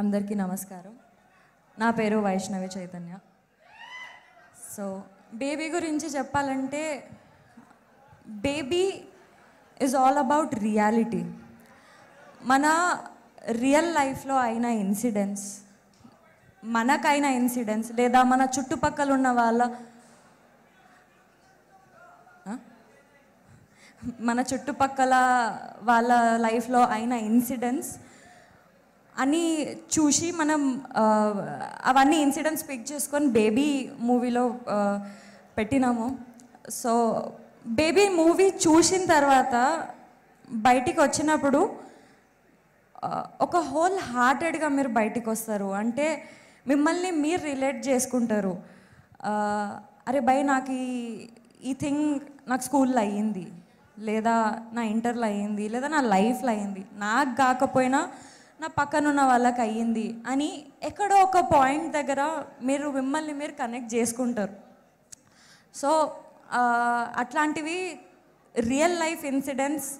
అందరికీ నమస్కారం నా పేరు వైష్ణవి చైతన్య సో బేబీ గురించి చెప్పాలంటే baby is all about reality మన రియల్ లైఫ్లో అయిన ఇన్సిడెంట్స్ మనకైన ఇన్సిడెంట్స్ లేదా మన చుట్టుపక్కల ఉన్న వాళ్ళ మన చుట్టుపక్కల వాళ్ళ లైఫ్లో అయిన ఇన్సిడెంట్స్ అని చూసి మనం అవన్నీ ఇన్సిడెంట్స్ పిక్ చేసుకొని బేబీ మూవీలో పెట్టినాము సో బేబీ మూవీ చూసిన తర్వాత బయటికి వచ్చినప్పుడు ఒక హోల్ హార్టెడ్గా మీరు బయటికి వస్తారు అంటే మిమ్మల్ని మీరు రిలేట్ చేసుకుంటారు అరే భయ్ నాకు ఈ ఈ థింగ్ నాకు స్కూల్లో అయ్యింది లేదా నా ఇంటర్లో అయ్యింది లేదా నా లైఫ్లో అయ్యింది నాకు కాకపోయినా నా పక్కనున్న వాళ్ళకి అయ్యింది అని ఎక్కడో ఒక పాయింట్ దగ్గర మీరు మిమ్మల్ని మీరు కనెక్ట్ చేసుకుంటారు సో అట్లాంటివి real life incidents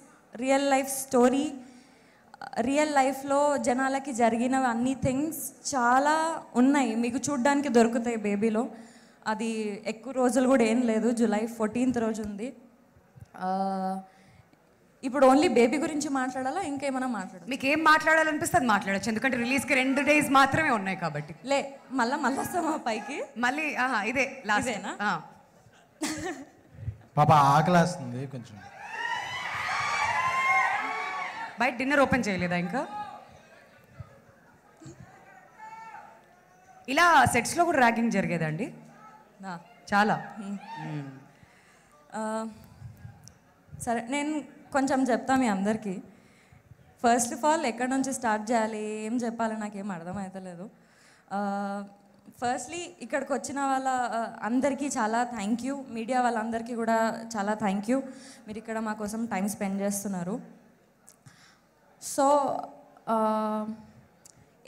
real life story real లైఫ్లో జనాలకి జరిగిన అన్ని థింగ్స్ చాలా ఉన్నాయి మీకు చూడ్డానికి దొరుకుతాయి బేబీలో అది ఎక్కువ రోజులు కూడా ఏం లేదు జూలై ఫోర్టీన్త్ రోజు ఉంది ఇప్పుడు ఓన్లీ బేబీ గురించి మాట్లాడాలా ఇంకేమైనా మాట్లాడాలి మీకు ఏం మాట్లాడాలనిపిస్తుంది మాట్లాడచ్చు ఎందుకంటే రిలీజ్కి రెండు డేస్ మాత్రమే ఉన్నాయి కాబట్టి లే మళ్ళా మళ్ళీ వస్తాము పైకి మళ్ళీ ఆహా ఇదే లాస్టేనా పాప ఆకలిస్తుంది కొంచెం బయట డిన్నర్ ఓపెన్ చేయలేదా ఇంకా ఇలా సెట్స్లో కూడా ర్యాగింగ్ జరిగేదండి చాలా సరే నేను కొంచెం చెప్తా మీ అందరికీ ఫస్ట్ ఆఫ్ ఆల్ ఎక్కడ నుంచి స్టార్ట్ చేయాలి ఏం చెప్పాలి నాకేం అర్థమవుతలేదు ఫస్ట్లీ ఇక్కడికి వచ్చిన వాళ్ళ అందరికీ చాలా థ్యాంక్ యూ మీడియా వాళ్ళందరికీ కూడా చాలా థ్యాంక్ యూ మీరు ఇక్కడ మా కోసం టైం స్పెండ్ చేస్తున్నారు సో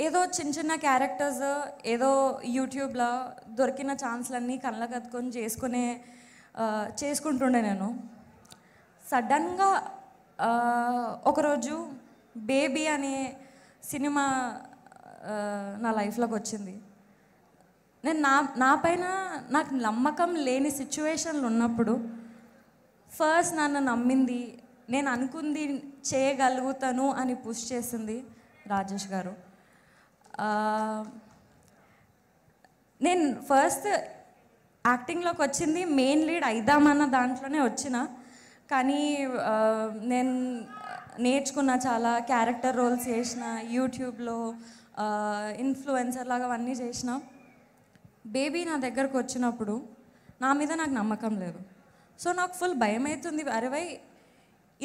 ఏదో చిన్న చిన్న క్యారెక్టర్స్ ఏదో యూట్యూబ్లో దొరికిన ఛాన్స్లన్నీ కత్తుకొని చేసుకునే చేసుకుంటుండే నేను సడన్గా ఒకరోజు బేబీ అనే సినిమా నా లైఫ్లోకి వచ్చింది నేను నా నా పైన నాకు నమ్మకం లేని సిచ్యువేషన్లు ఉన్నప్పుడు ఫస్ట్ నన్ను నమ్మింది నేను అనుకుంది చేయగలుగుతాను అని పుష్ చేసింది రాజేష్ గారు నేను ఫస్ట్ యాక్టింగ్లోకి వచ్చింది మెయిన్ లీడ్ అయిదామన్న దాంట్లోనే వచ్చిన కానీ నేను నేర్చుకున్న చాలా క్యారెక్టర్ రోల్స్ చేసిన యూట్యూబ్లో ఇన్ఫ్లుయెన్సర్ లాగా అవన్నీ చేసిన బేబీ నా దగ్గరకు వచ్చినప్పుడు నా మీద నాకు నమ్మకం లేదు సో నాకు ఫుల్ భయం అవుతుంది అరవై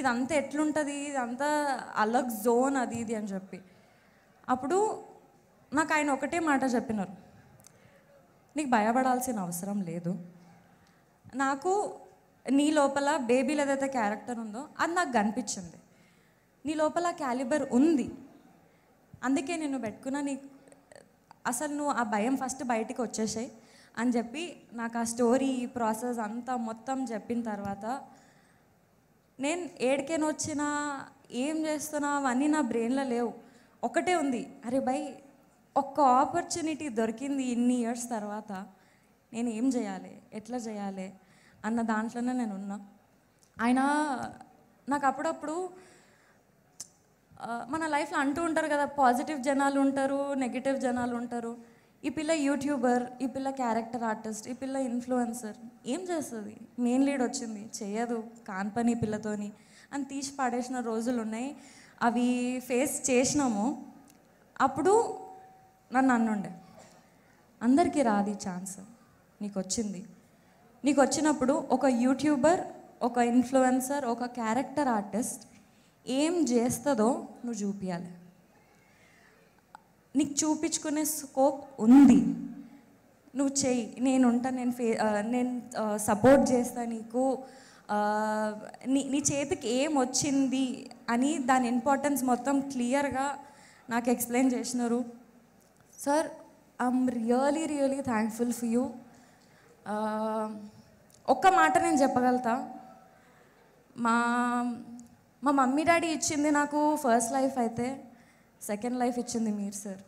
ఇదంతా ఎట్లుంటుంది ఇదంతా అలగ్ జోన్ అది ఇది అని చెప్పి అప్పుడు నాకు ఆయన ఒకటే మాట చెప్పినారు నీకు భయపడాల్సిన అవసరం లేదు నాకు నీ లోపల బేబీలు ఏదైతే క్యారెక్టర్ ఉందో అది నాకు కనిపించింది నీ లోపల క్యాలిబర్ ఉంది అందుకే నేను పెట్టుకున్నా నీ అసలు నువ్వు ఆ భయం ఫస్ట్ బయటికి వచ్చేసాయి అని చెప్పి నాకు ఆ స్టోరీ ప్రాసెస్ అంతా మొత్తం చెప్పిన తర్వాత నేను ఏడికేన వచ్చినా ఏం చేస్తున్నా అవన్నీ నా బ్రెయిన్లో లేవు ఒకటే ఉంది అరే భయ్ ఒక్క ఆపర్చునిటీ దొరికింది ఇన్ని ఇయర్స్ తర్వాత నేను ఏం చేయాలి ఎట్లా చేయాలి అన్న దాంట్లోనే నేను ఉన్నా ఆయన నాకు అప్పుడప్పుడు మన లైఫ్లో అంటూ ఉంటారు కదా పాజిటివ్ జనాలు ఉంటారు నెగిటివ్ జనాలు ఉంటారు ఈ పిల్ల యూట్యూబర్ ఈ పిల్ల క్యారెక్టర్ ఆర్టిస్ట్ ఈ పిల్ల ఇన్ఫ్లుయెన్సర్ ఏం చేస్తుంది మెయిన్ లీడ్ వచ్చింది చేయదు కాన్ పని పిల్లతోని అని తీసి పాడేసిన రోజులు ఉన్నాయి అవి ఫేస్ చేసినాము అప్పుడు నన్ను అన్నుండే అందరికీ రాదు ఈ ఛాన్స్ నీకు వచ్చింది నీకు వచ్చినప్పుడు ఒక యూట్యూబర్ ఒక ఇన్ఫ్లుయెన్సర్ ఒక క్యారెక్టర్ ఆర్టిస్ట్ ఏం చేస్తుందో నువ్వు చూపించాలి నీకు చూపించుకునే స్కోప్ ఉంది నువ్వు చెయ్యి నేను ఉంటా నేను ఫే నేను సపోర్ట్ చేస్తా నీకు నీ నీ చేతికి ఏం వచ్చింది అని దాని ఇంపార్టెన్స్ మొత్తం క్లియర్గా నాకు ఎక్స్ప్లెయిన్ చేసినారు sir I'm really really thankful for you ఒక్క మాట నేను చెప్పగలుగుతా మా మా మమ్మీ డాడీ ఇచ్చింది నాకు ఫస్ట్ లైఫ్ అయితే సెకండ్ లైఫ్ ఇచ్చింది మీరు సార్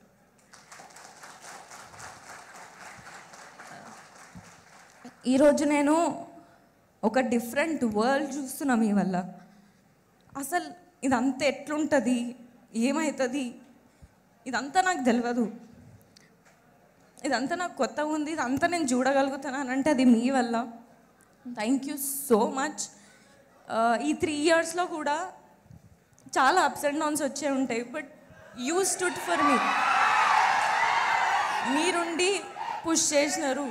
ఈరోజు నేను ఒక డిఫరెంట్ వరల్డ్ చూస్తున్నాం మీ వల్ల అసలు ఇదంతా ఎట్లుంటుంది ఏమవుతుంది ఇదంతా నాకు తెలియదు ఇదంతా నాకు కొత్తగా ఉంది ఇదంతా నేను చూడగలుగుతున్నాను అంటే అది మీ వల్ల థ్యాంక్ యూ సో మచ్ ఈ త్రీ ఇయర్స్లో కూడా చాలా అప్స్ అండ్ డౌన్స్ వచ్చే ఉంటాయి but you stood for me మీరుండి పుష్ చేసినారు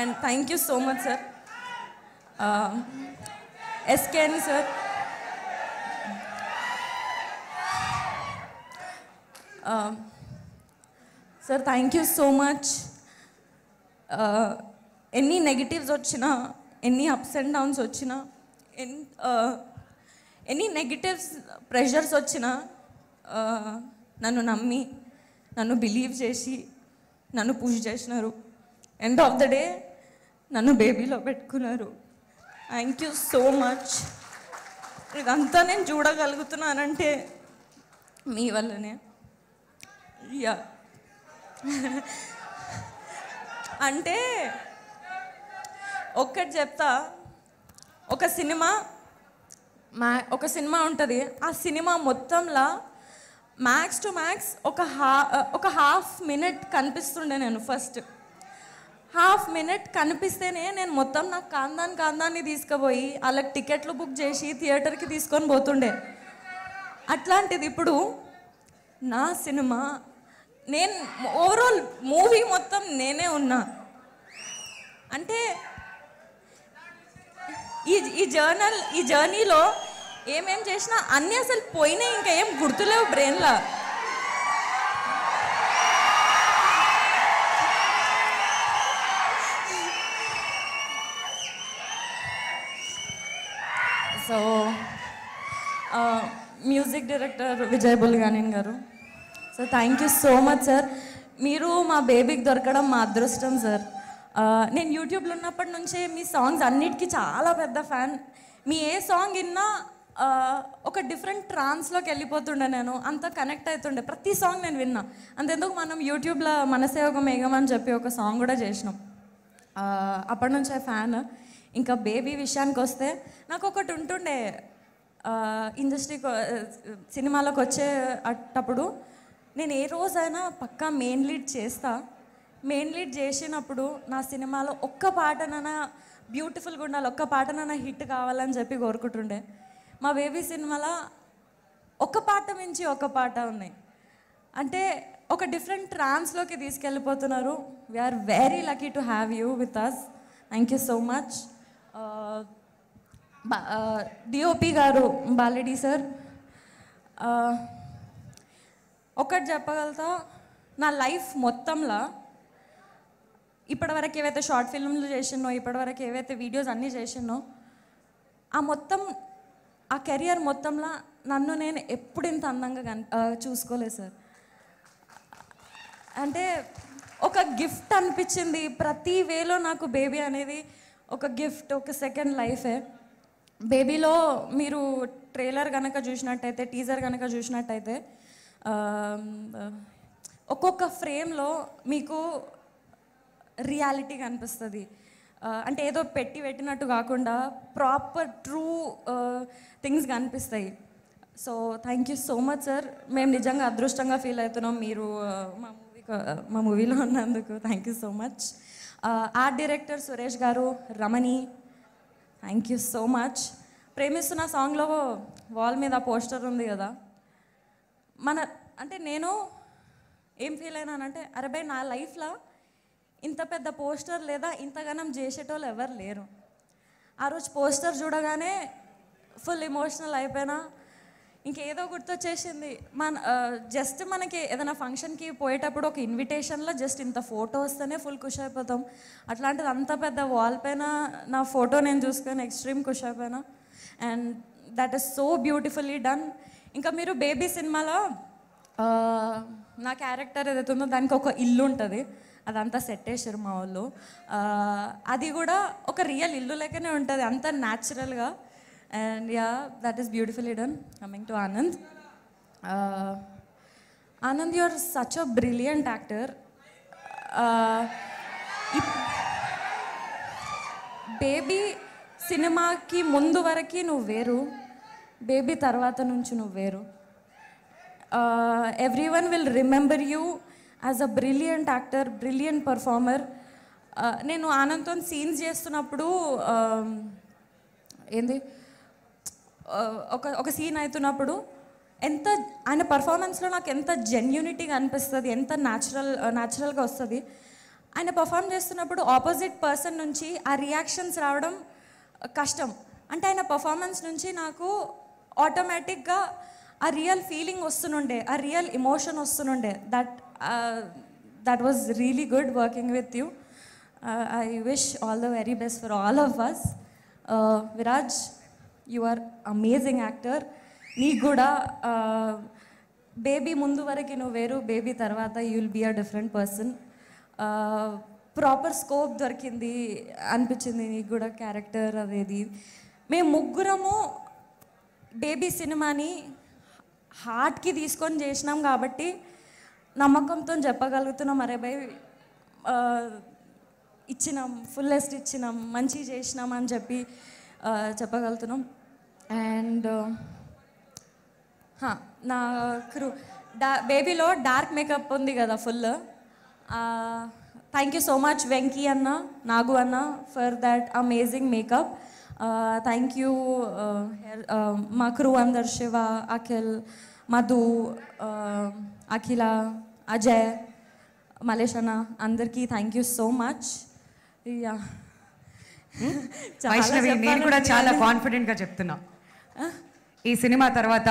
and thank you so much sir ఎస్కేని sir um, sir thank you so much ఎన్ని నెగిటివ్స్ వచ్చినా ఎన్ని అప్స్ అండ్ డౌన్స్ వచ్చినా ఎన్ uh, ఎన్ని నెగిటివ్స్ ప్రెషర్స్ వచ్చినా uh, నన్ను నమ్మి నన్ను బిలీవ్ చేసి నన్ను పూజ చేసినారు ఎండ్ ఆఫ్ ద డే నన్ను బేబీలో పెట్టుకున్నారు థ్యాంక్ యూ సో మచ్ ఇదంతా నేను చూడగలుగుతున్నానంటే మీ వల్లనే యా అంటే ఒక్కటి చెప్తా ఒక సినిమా మ్యా ఒక సినిమా ఉంటుంది ఆ సినిమా మొత్తంలో మ్యాక్స్ టు మ్యాక్స్ ఒక హా ఒక హాఫ్ మినిట్ కనిపిస్తుండే నేను ఫస్ట్ హాఫ్ మినిట్ కనిపిస్తేనే నేను మొత్తం నాకు కాందాన్ని కాందాన్ని తీసుకుపోయి వాళ్ళకి టికెట్లు బుక్ చేసి థియేటర్కి తీసుకొని పోతుండే అట్లాంటిది ఇప్పుడు నా సినిమా నేను ఓవరాల్ మూవీ మొత్తం నేనే ఉన్నా అంటే ఈ ఈ జర్నల్ ఈ జర్నీలో ఏమేం చేసినా అన్నీ అసలు పోయినాయి ఇంకా ఏం గుర్తులేవు బ్రెయిన్లా so music director Vijay Bulganin గారు so thank you so much sir మీరు మా బేబీకి దొరకడం మా అదృష్టం సార్ నేను యూట్యూబ్లో ఉన్నప్పటి నుంచే మీ సాంగ్స్ అన్నిటికీ చాలా పెద్ద ఫ్యాన్ మీ ఏ సాంగ్ విన్నా ఒక డిఫరెంట్ ట్రాన్స్లోకి వెళ్ళిపోతుండే నేను అంత కనెక్ట్ అవుతుండే ప్రతి సాంగ్ నేను విన్నా అంతెందుకు మనం యూట్యూబ్లో మనసే ఒక మేఘం అని చెప్పి ఒక సాంగ్ కూడా చేసినాం అప్పటి నుంచే ఫ్యాన్ ఇంకా బేబీ విషయానికి వస్తే నాకు ఒకటి ఉంటుండే ఇండస్ట్రీ సినిమాలోకి వచ్చేటప్పుడు నేను ఏ రోజైనా పక్కా మెయిన్ లీడ్ చేస్తా మెయిన్ లీడ్ చేసినప్పుడు నా సినిమాలో ఒక్క పాటనైనా బ్యూటిఫుల్గా ఉండాలి ఒక్క పాటనైనా హిట్ కావాలని చెప్పి కోరుకుంటుండే మా బేబీ సినిమాలో ఒక పాట మించి ఒక పాట ఉన్నాయి అంటే ఒక డిఫరెంట్ ట్రాన్స్లోకి తీసుకెళ్ళిపోతున్నారు we're very lucky to have you with us thank you so much DOP గారు బాలెడీ సార్ uh, ఒకటి చెప్పగలుగుతా నా లైఫ్ మొత్తంలో ఇప్పటివరకు ఏవైతే షార్ట్ ఫిల్మ్లు చేసినో ఇప్పటివరకు ఏవైతే వీడియోస్ అన్నీ చేసినో ఆ మొత్తం ఆ కెరియర్ మొత్తంలో నన్ను నేను ఎప్పుడు ఇంత అందంగా కన్ చూసుకోలేదు సార్ అంటే ఒక గిఫ్ట్ అనిపించింది ప్రతి వేలో నాకు బేబీ అనేది ఒక గిఫ్ట్ ఒక సెకండ్ లైఫే బేబీలో మీరు ట్రైలర్ కనుక చూసినట్టయితే టీజర్ కనుక చూసినట్టయితే ఒక్కొక్క ఫ్రేమ్లో మీకు రియాలిటీ కనిపిస్తుంది అంటే ఏదో పెట్టి పెట్టినట్టు కాకుండా ప్రాపర్ ట్రూ థింగ్స్ కనిపిస్తాయి so thank you so much sir మేము నిజంగా అదృష్టంగా ఫీల్ అవుతున్నాం మీరు మా మూవీ మా మూవీలో ఉన్నందుకు thank you so much art director Suresh గారు Ramani thank you so much ప్రేమిస్తున్న సాంగ్లో వాల్ మీద పోస్టర్ ఉంది కదా మన అంటే నేను ఏం ఫీల్ అయినానంటే అరబై నా లైఫ్లో ఇంత పెద్ద పోస్టర్ లేదా ఇంతగానం చేసేటోళ్ళు ఎవరు లేరు ఆ రోజు పోస్టర్ చూడగానే ఫుల్ ఇమోషనల్ అయిపోయినా ఇంకేదో గుర్తొచ్చేసింది మన జస్ట్ మనకి ఏదైనా ఫంక్షన్కి పోయేటప్పుడు ఒక ఇన్విటేషన్లో జస్ట్ ఇంత ఫోటో వస్తేనే ఫుల్ ఖుషి అయిపోతాం అట్లాంటిది అంత పెద్ద వాల్ పైన నా ఫోటో నేను చూసుకొని ఎక్స్ట్రీమ్ ఖుషి అయిపోయినా and that is so beautifully done ఇంకా మీరు బేబీ సినిమాలో నా క్యారెక్టర్ ఏదైతే ఉందో దానికి ఒక ఇల్లు ఉంటుంది అదంతా సెట్ వేసారు మా వాళ్ళు అది కూడా ఒక రియల్ ఇల్లు లెక్కనే ఉంటుంది అంత న్యాచురల్గా and yeah that is beautiful done coming to Anand Anand your such a brilliant actor baby సినిమాకి ముందు వరకు నువ్వు వేరు బేబీ తర్వాత నుంచి నువ్వు వేరు everyone will remember you as a brilliant actor brilliant performer నేను ఆనంద్తో సీన్స్ చేస్తున్నప్పుడు ఏంది ఒక ఒక సీన్ అవుతున్నప్పుడు ఎంత ఆయన పర్ఫార్మెన్స్లో నాకు ఎంత జెన్యూనిటీగా అనిపిస్తుంది ఎంత న్యాచురల్ న్యాచురల్గా వస్తుంది ఆయన పర్ఫామ్ చేస్తున్నప్పుడు ఆపోజిట్ పర్సన్ నుంచి ఆ రియాక్షన్స్ రావడం కష్టం అంటే ఆయన పర్ఫార్మెన్స్ నుంచి నాకు ఆటోమేటిక్గా ఆ రియల్ ఫీలింగ్ వస్తుండే ఆ రియల్ ఇమోషన్ వస్తుండే that that was really good working with you I wish all the very best for all of us Viraj you are amazing actor నీకు కూడా బేబీ uh, ముందు వరకు నువ్వు వేరు బేబీ తర్వాత you will be a different person proper scope దొరికింది అనిపించింది నీకు కూడా క్యారెక్టర్ అనేది మేము ముగ్గురము బేబీ సినిమాని హార్ట్కి తీసుకొని చేసినాం కాబట్టి నమ్మకంతో చెప్పగలుగుతున్నాం అరే బై ఇచ్చినాం ఫుల్లెస్ట్ ఇచ్చినాం మంచి చేసినాం అని చెప్పి చెప్పగలుగుతున్నాం అండ్ నా క్రూ డా బేబీలో డార్క్ మేకప్ ఉంది కదా full thank you so much Venky అన్న నాగు అన్న for that amazing makeup thank you మా క్రూ అందర్ శివ అఖిల్ మధు అఖిల అజయ్ మలేషన అందరికీ thank you so much yeah Vaishnavi నేను కూడా చాలా కాన్ఫిడెంట్గా చెప్తున్నా ఈ సినిమా తర్వాత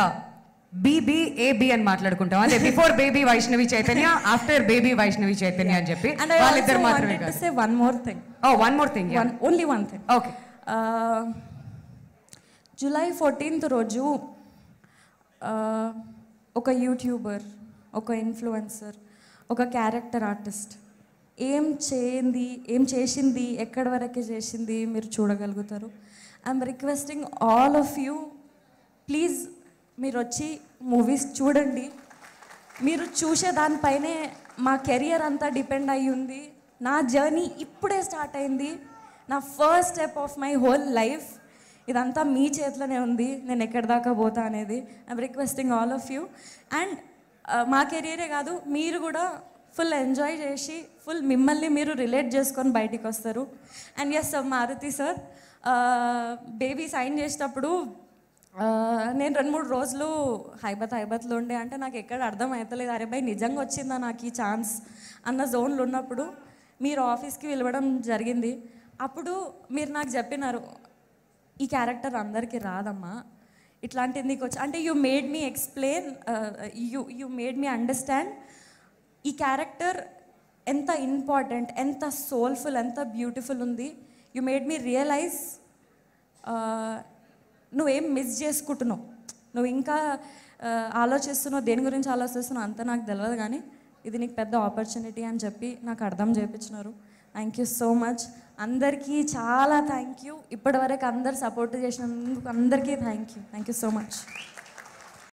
బీబీ ఏబి అని మాట్లాడుకుంటాం అదే before baby Vaishnavi Chaitanya after baby Vaishnavi Chaitanya అని చెప్పి వాళ్ళిద్దరు మాత్రమే one more thing oh one more thing only one thing okay July fourteenth రోజు ఒక యూట్యూబర్ ఒక ఇన్ఫ్లుయెన్సర్ ఒక క్యారెక్టర్ ఆర్టిస్ట్ ఏం చేయింది ఏం చేసింది ఎక్కడి వరకు చేసింది మీరు చూడగలుగుతారు I'm requesting all of you please మీరు వచ్చి మూవీస్ చూడండి మీరు చూసే దానిపైనే మా కెరియర్ అంతా డిపెండ్ అయ్యి ఉంది నా జర్నీ ఇప్పుడే స్టార్ట్ అయింది నా first step of my whole life ఇదంతా మీ చేతిలోనే ఉంది నేను ఎక్కడి దాకా పోతా అనేది I'm requesting all of you and మా కెరీరే కాదు మీరు కూడా ఫుల్ ఎంజాయ్ చేసి ఫుల్ మిమ్మల్ని మీరు రిలేట్ చేసుకొని బయటికి వస్తారు and yes sir Maruthi sir baby sign చేసేటప్పుడు uh, నేను రెండు మూడు రోజులు హైబత్ హైబత్లో ఉండే అంటే నాకు ఎక్కడ అర్థం అవుతలేదు అరే బాయ్ నిజంగా వచ్చిందా నాకు ఈ ఛాన్స్ అన్న జోన్లు ఉన్నప్పుడు మీరు ఆఫీస్కి పిలవడం జరిగింది అప్పుడు మీరు నాకు చెప్పినారు ఈ క్యారెక్టర్ అందరికీ రాదమ్మా ఇట్లాంటిది నీకు వచ్చి అంటే you made me explain you you made me understand ఈ క్యారెక్టర్ ఎంత ఇంపార్టెంట్ ఎంత సోల్ఫుల్ ఎంత బ్యూటిఫుల్ ఉంది యు మేడ్ మీ రియలైజ్ నువ్వేం మిస్ చేసుకుంటున్నావు నువ్వు ఇంకా uh, ఆలోచిస్తున్నావు దేని గురించి ఆలోచిస్తున్నావు అంత నాకు తెలియదు కానీ ఇది నీకు పెద్ద ఆపర్చునిటీ అని చెప్పి నాకు అర్థం చేయించినారు థ్యాంక్ యూ సో మచ్ అందరికీ చాలా థ్యాంక్ యూ ఇప్పటివరకు అందరు సపోర్ట్ చేసినందుకు అందరికీ thank you thank you so much